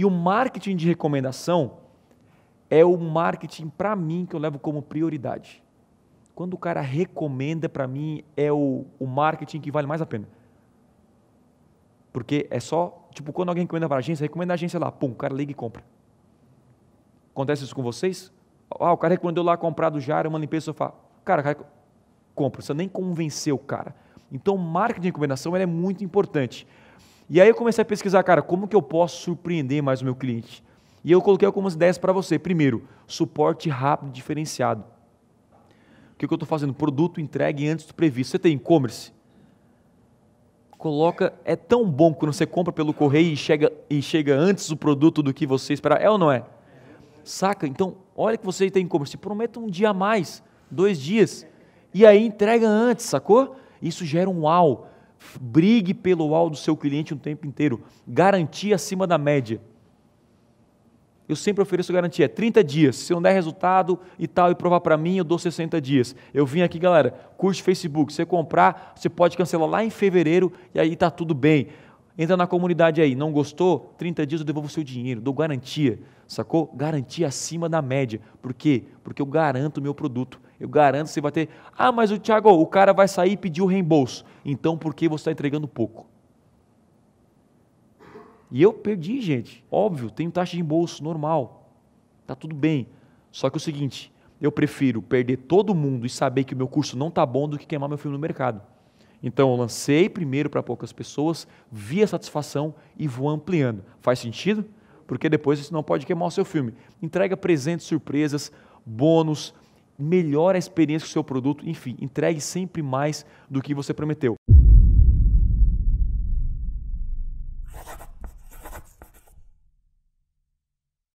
E o marketing de recomendação é o marketing para mim que eu levo como prioridade. Quando o cara recomenda para mim é o, o marketing que vale mais a pena. Porque é só, tipo, quando alguém recomenda para a agência, recomenda a agência lá, pum, o cara liga e compra. Acontece isso com vocês? Ah, o cara recomendou lá comprar do Jara uma limpeza eu sofá. Cara, cara compra, você nem convenceu o cara. Então, marketing de recomendação é muito importante. E aí eu comecei a pesquisar, cara, como que eu posso surpreender mais o meu cliente? E eu coloquei algumas ideias para você. Primeiro, suporte rápido e diferenciado. O que, que eu estou fazendo? Produto entregue antes do previsto. Você tem e-commerce? Coloca. É tão bom quando você compra pelo correio e chega, e chega antes o produto do que você esperar. É ou não é? Saca? Então, olha que você tem e-commerce. Prometa um dia a mais, dois dias. E aí entrega antes, sacou? Isso gera um uau. Brigue pelo alvo do seu cliente o tempo inteiro. Garantia acima da média. Eu sempre ofereço garantia, 30 dias. Se não der resultado e tal e provar para mim, eu dou 60 dias. Eu vim aqui, galera, curte Facebook. Se você comprar, você pode cancelar lá em fevereiro e aí tá tudo bem entra na comunidade aí, não gostou? 30 dias eu devolvo o seu dinheiro, dou garantia, sacou? Garantia acima da média. Por quê? Porque eu garanto o meu produto. Eu garanto que você vai ter. Ah, mas o Thiago, o cara vai sair e pedir o reembolso. Então por que você está entregando pouco? E eu perdi, gente. Óbvio, tenho taxa de reembolso normal. Tá tudo bem. Só que é o seguinte, eu prefiro perder todo mundo e saber que o meu curso não tá bom do que queimar meu filme no mercado. Então eu lancei primeiro para poucas pessoas, vi a satisfação e vou ampliando. Faz sentido? Porque depois você não pode queimar o seu filme. Entrega presentes, surpresas, bônus, melhora a experiência do seu produto, enfim, entregue sempre mais do que você prometeu.